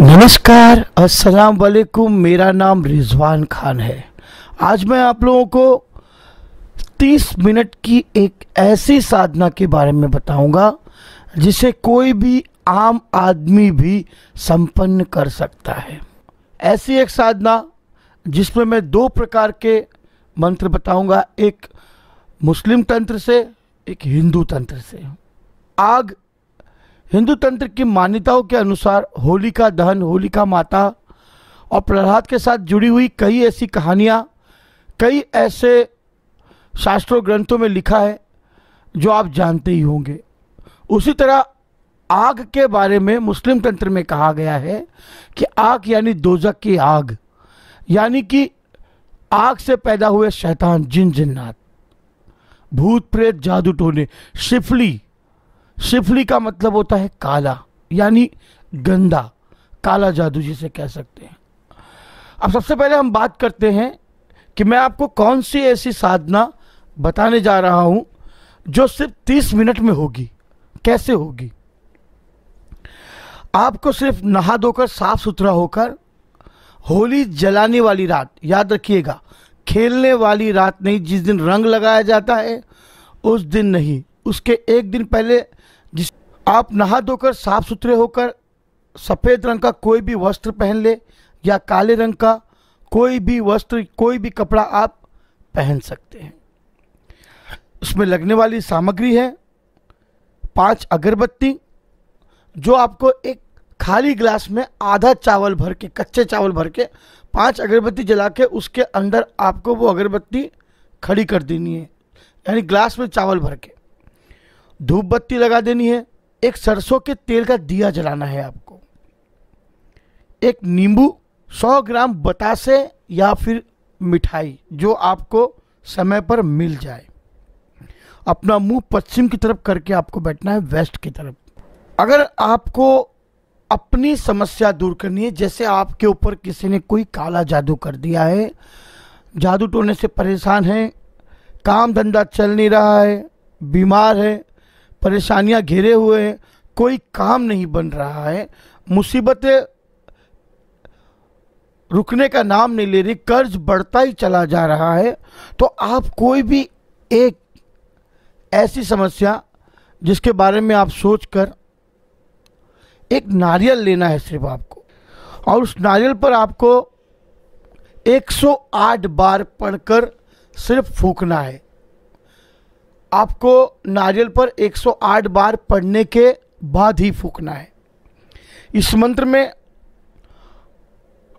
नमस्कार अस्सलाम वालेकुम मेरा नाम रिजवान खान है आज मैं आप लोगों को 30 मिनट की एक ऐसी साधना के बारे में बताऊंगा जिसे कोई भी आम आदमी भी संपन्न कर सकता है ऐसी एक साधना जिसमें मैं दो प्रकार के मंत्र बताऊंगा एक मुस्लिम तंत्र से एक हिंदू तंत्र से आग हिंदू तंत्र की मान्यताओं के अनुसार होली का दहन होलिका माता और प्रहलाद के साथ जुड़ी हुई कई ऐसी कहानियाँ कई ऐसे शास्त्रों ग्रंथों में लिखा है जो आप जानते ही होंगे उसी तरह आग के बारे में मुस्लिम तंत्र में कहा गया है कि आग यानी दोजक की आग यानी कि आग से पैदा हुए शैतान जिन जिन्नात भूत प्रेत जादू टोने शिफली सिफली का मतलब होता है काला यानी गंदा काला जादू जिसे कह सकते हैं अब सबसे पहले हम बात करते हैं कि मैं आपको कौन सी ऐसी साधना बताने जा रहा हूं जो सिर्फ तीस मिनट में होगी कैसे होगी आपको सिर्फ नहा धोकर साफ सुथरा होकर होली जलाने वाली रात याद रखिएगा खेलने वाली रात नहीं जिस दिन रंग लगाया जाता है उस दिन नहीं उसके एक दिन पहले आप नहा धोकर साफ सुथरे होकर सफ़ेद रंग का कोई भी वस्त्र पहन ले या काले रंग का कोई भी वस्त्र कोई भी कपड़ा आप पहन सकते हैं उसमें लगने वाली सामग्री है पांच अगरबत्ती जो आपको एक खाली ग्लास में आधा चावल भर के कच्चे चावल भर के पांच अगरबत्ती जला के उसके अंदर आपको वो अगरबत्ती खड़ी कर देनी है यानी ग्लास में चावल भर के धूप बत्ती लगा देनी है एक सरसों के तेल का दिया जलाना है आपको एक नींबू 100 ग्राम बतासे या फिर मिठाई जो आपको समय पर मिल जाए अपना मुंह पश्चिम की तरफ करके आपको बैठना है वेस्ट की तरफ अगर आपको अपनी समस्या दूर करनी है जैसे आपके ऊपर किसी ने कोई काला जादू कर दिया है जादू टोने से परेशान है काम धंधा चल नहीं रहा है बीमार है परेशानियां घेरे हुए हैं कोई काम नहीं बन रहा है मुसीबतें रुकने का नाम नहीं ले रही कर्ज बढ़ता ही चला जा रहा है तो आप कोई भी एक ऐसी समस्या जिसके बारे में आप सोचकर एक नारियल लेना है सिर्फ आपको और उस नारियल पर आपको 108 बार पढ़कर सिर्फ फूकना है आपको नारियल पर 108 बार पढ़ने के बाद ही फूकना है इस मंत्र में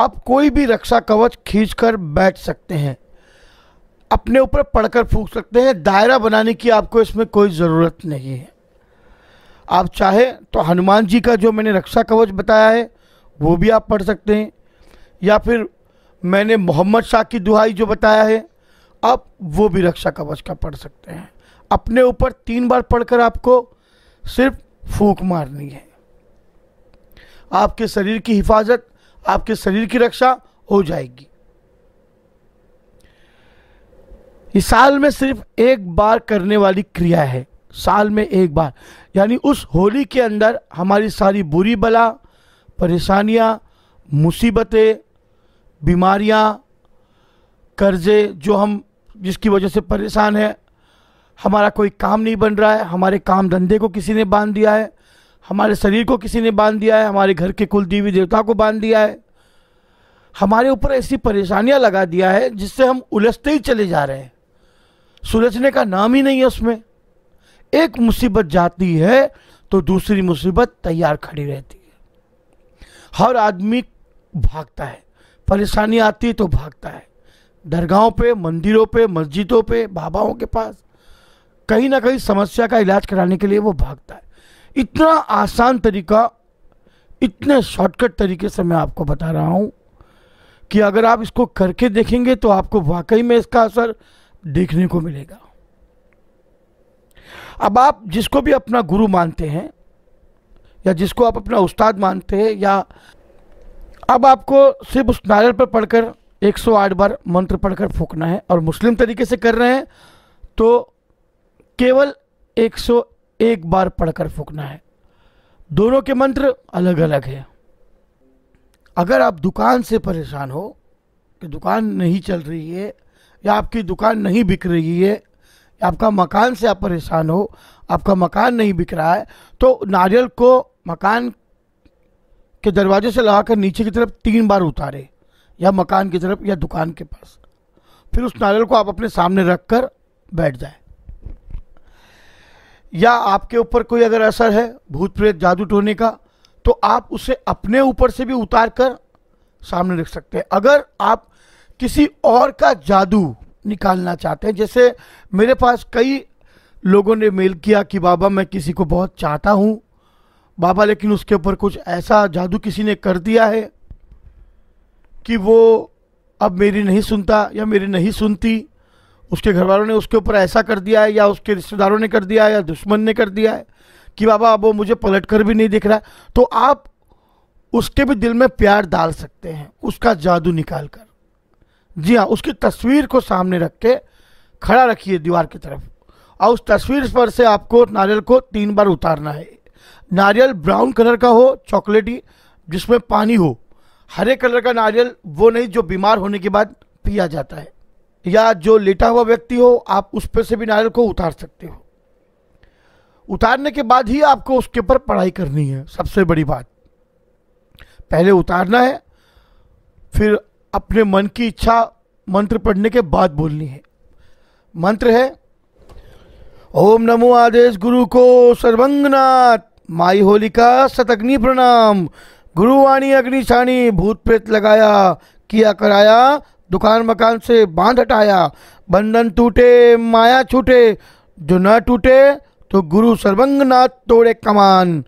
आप कोई भी रक्षा कवच खींच कर बैठ सकते हैं अपने ऊपर पढ़कर फूक सकते हैं दायरा बनाने की आपको इसमें कोई ज़रूरत नहीं है आप चाहे तो हनुमान जी का जो मैंने रक्षा कवच बताया है वो भी आप पढ़ सकते हैं या फिर मैंने मोहम्मद शाह की दुहाई जो बताया है आप वो भी रक्षा कवच का पढ़ सकते हैं अपने ऊपर तीन बार पढ़कर आपको सिर्फ फूक मारनी है आपके शरीर की हिफाजत आपके शरीर की रक्षा हो जाएगी ये साल में सिर्फ एक बार करने वाली क्रिया है साल में एक बार यानी उस होली के अंदर हमारी सारी बुरी बला परेशानियाँ मुसीबतें बीमारियाँ कर्जे जो हम जिसकी वजह से परेशान हैं हमारा कोई काम नहीं बन रहा है हमारे काम धंधे को किसी ने बांध दिया है हमारे शरीर को किसी ने बांध दिया है हमारे घर के कुल देवी देवता को बांध दिया है हमारे ऊपर ऐसी परेशानियां लगा दिया है जिससे हम उलझते ही चले जा रहे हैं सुलझने का नाम ही नहीं है उसमें एक मुसीबत जाती है तो दूसरी मुसीबत तैयार खड़ी रहती है हर आदमी भागता है परेशानी आती है तो भागता है दरगाहों पे मंदिरों पे मस्जिदों पे बाबाओं के पास कहीं ना कहीं समस्या का इलाज कराने के लिए वो भागता है इतना आसान तरीका इतने शॉर्टकट तरीके से मैं आपको बता रहा हूँ कि अगर आप इसको करके देखेंगे तो आपको वाकई में इसका असर देखने को मिलेगा अब आप जिसको भी अपना गुरु मानते हैं या जिसको आप अपना उस्ताद मानते हैं या अब आपको सिर्फ उस नारियल पर पढ़कर 108 बार मंत्र पढ़कर फूकना है और मुस्लिम तरीके से कर रहे हैं तो केवल 101 बार पढ़कर फूकना है दोनों के मंत्र अलग अलग है अगर आप दुकान से परेशान हो कि दुकान नहीं चल रही है या आपकी दुकान नहीं बिक रही है या आपका मकान से आप परेशान हो आपका मकान नहीं बिक रहा है तो नारियल को मकान के दरवाजे से लगाकर नीचे की तरफ तीन बार उतारे या मकान की तरफ या दुकान के पास फिर उस नारियल को आप अपने सामने रख कर बैठ जाए या आपके ऊपर कोई अगर असर है भूत प्रेत जादू टोने का तो आप उसे अपने ऊपर से भी उतार कर सामने रख सकते हैं अगर आप किसी और का जादू निकालना चाहते हैं जैसे मेरे पास कई लोगों ने मेल किया कि बाबा मैं किसी को बहुत चाहता हूँ बाबा लेकिन उसके ऊपर कुछ ऐसा जादू किसी ने कर दिया है कि वो अब मेरी नहीं सुनता या मेरी नहीं सुनती उसके घर वालों ने उसके ऊपर ऐसा कर दिया है या उसके रिश्तेदारों ने कर दिया है या दुश्मन ने कर दिया है कि बाबा अब वो मुझे पलट कर भी नहीं दिख रहा है तो आप उसके भी दिल में प्यार डाल सकते हैं उसका जादू निकाल कर जी हाँ उसकी तस्वीर को सामने रख के खड़ा रखिए दीवार की तरफ और उस तस्वीर पर से आपको नारियल को तीन बार उतारना है नारियल ब्राउन कलर का हो चॉकलेटी जिसमें पानी हो हरे कलर का नारियल वो नहीं जो बीमार होने के बाद पिया जाता है या जो लेटा हुआ व्यक्ति हो आप उस पर से भी नारियल को उतार सकते हो उतारने के बाद ही आपको उसके ऊपर पढ़ाई करनी है सबसे बड़ी बात पहले उतारना है फिर अपने मन की इच्छा मंत्र पढ़ने के बाद बोलनी है मंत्र है ओम नमो आदेश गुरु को सर्वंगनाथ माई होलिका सतग्नि प्रणाम गुरुवाणी अग्निशाणी भूत प्रेत लगाया किया कराया दुकान मकान से बांध हटाया बंधन टूटे माया छूटे जो न टूटे तो गुरु सर्वंगनाथ तोड़े कमान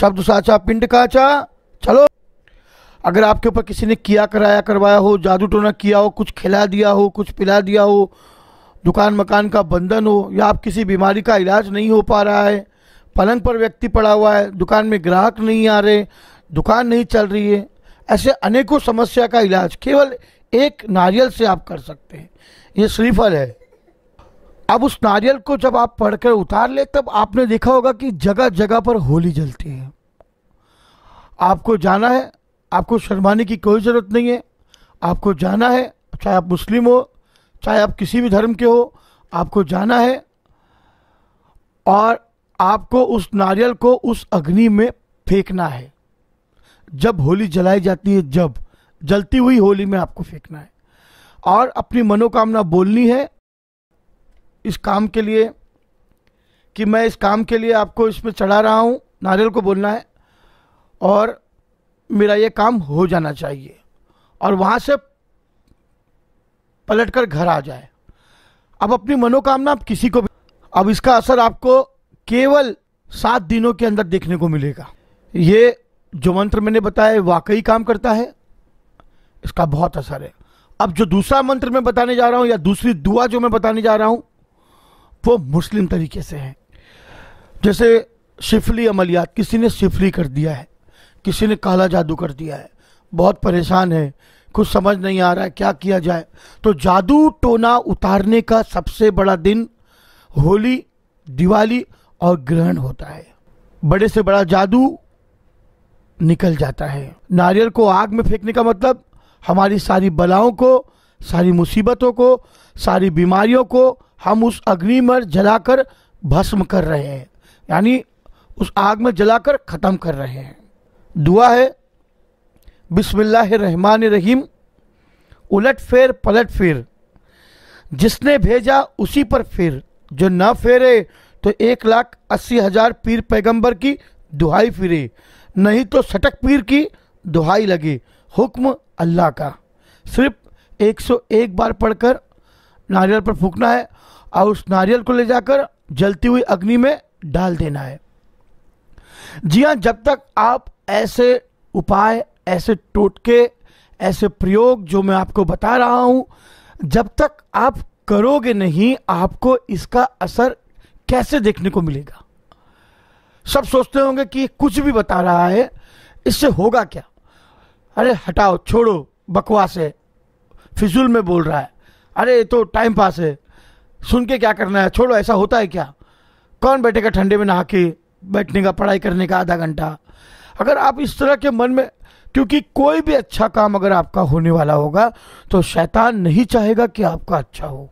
शब्द साचा पिंड काचा चलो अगर आपके ऊपर किसी ने किया कराया करवाया हो जादू टोना किया हो कुछ खिला दिया हो कुछ पिला दिया हो दुकान मकान का बंधन हो या आप किसी बीमारी का इलाज नहीं हो पा रहा है पलंग पर व्यक्ति पड़ा हुआ है दुकान में ग्राहक नहीं आ रहे दुकान नहीं चल रही है ऐसे अनेकों समस्या का इलाज केवल एक नारियल से आप कर सकते हैं ये श्रीफल है अब उस नारियल को जब आप पढ़कर उतार ले तब आपने देखा होगा कि जगह जगह पर होली जलती है आपको जाना है आपको शर्माने की कोई ज़रूरत नहीं है आपको जाना है चाहे आप मुस्लिम हो चाहे आप किसी भी धर्म के हो आपको जाना है और आपको उस नारियल को उस अग्नि में फेंकना है जब होली जलाई जाती है जब जलती हुई होली में आपको फेंकना है और अपनी मनोकामना बोलनी है इस काम के लिए कि मैं इस काम के लिए आपको इसमें चढ़ा रहा हूँ नारियल को बोलना है और मेरा ये काम हो जाना चाहिए और वहाँ से पलट कर घर आ जाए अब अपनी मनोकामना आप किसी को भी अब इसका असर आपको केवल सात दिनों के अंदर देखने को मिलेगा ये जो मंत्र मैंने बताया वाकई काम करता है इसका बहुत असर है अब जो दूसरा मंत्र मैं बताने जा रहा हूं या दूसरी दुआ जो मैं बताने जा रहा हूं वो मुस्लिम तरीके से है जैसे शिफली अमलियात किसी ने शिफली कर दिया है किसी ने काला जादू कर दिया है बहुत परेशान है कुछ समझ नहीं आ रहा है क्या किया जाए तो जादू टोना उतारने का सबसे बड़ा दिन होली दिवाली और ग्रहण होता है बड़े से बड़ा जादू निकल जाता है नारियल को आग में फेंकने का मतलब हमारी सारी बलाओं को सारी मुसीबतों को सारी बीमारियों को हम उस अग्नि में जलाकर भस्म कर रहे हैं यानी उस आग में जलाकर ख़त्म कर रहे हैं दुआ है रहमान रहीम उलट फेर पलट फेर जिसने भेजा उसी पर फिर जो ना फेरे तो एक लाख अस्सी हज़ार पीर पैगंबर की दुहाई फिरे नहीं तो सटक पीर की दुहाई लगी हुक्म अल्लाह का सिर्फ 101 बार पढ़कर नारियल पर फूकना है और उस नारियल को ले जाकर जलती हुई अग्नि में डाल देना है जी हाँ जब तक आप ऐसे उपाय ऐसे टोटके ऐसे प्रयोग जो मैं आपको बता रहा हूँ जब तक आप करोगे नहीं आपको इसका असर कैसे देखने को मिलेगा सब सोचते होंगे कि कुछ भी बता रहा है इससे होगा क्या अरे हटाओ छोड़ो बकवास है फिजूल में बोल रहा है अरे ये तो टाइम पास है सुन के क्या करना है छोड़ो ऐसा होता है क्या कौन बैठेगा ठंडे में नहा के बैठने का पढ़ाई करने का आधा घंटा अगर आप इस तरह के मन में क्योंकि कोई भी अच्छा काम अगर आपका होने वाला होगा तो शैतान नहीं चाहेगा कि आपका अच्छा हो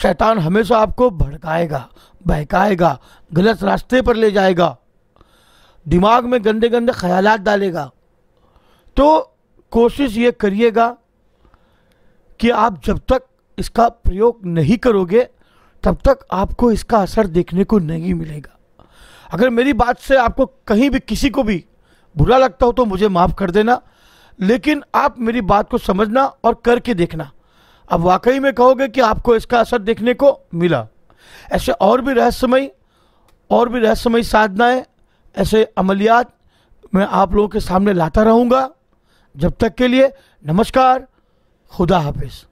शैतान हमेशा आपको भड़काएगा बहकाएगा गलत रास्ते पर ले जाएगा दिमाग में गंदे गंदे ख्याल डालेगा तो कोशिश ये करिएगा कि आप जब तक इसका प्रयोग नहीं करोगे तब तक आपको इसका असर देखने को नहीं मिलेगा अगर मेरी बात से आपको कहीं भी किसी को भी बुरा लगता हो तो मुझे माफ़ कर देना लेकिन आप मेरी बात को समझना और करके देखना अब वाकई में कहोगे कि आपको इसका असर देखने को मिला ऐसे और भी रहस्यमय और भी रहस्यमय साधनाएं ऐसे अमलियात मैं आप लोगों के सामने लाता रहूँगा जब तक के लिए नमस्कार खुदा हाफिज़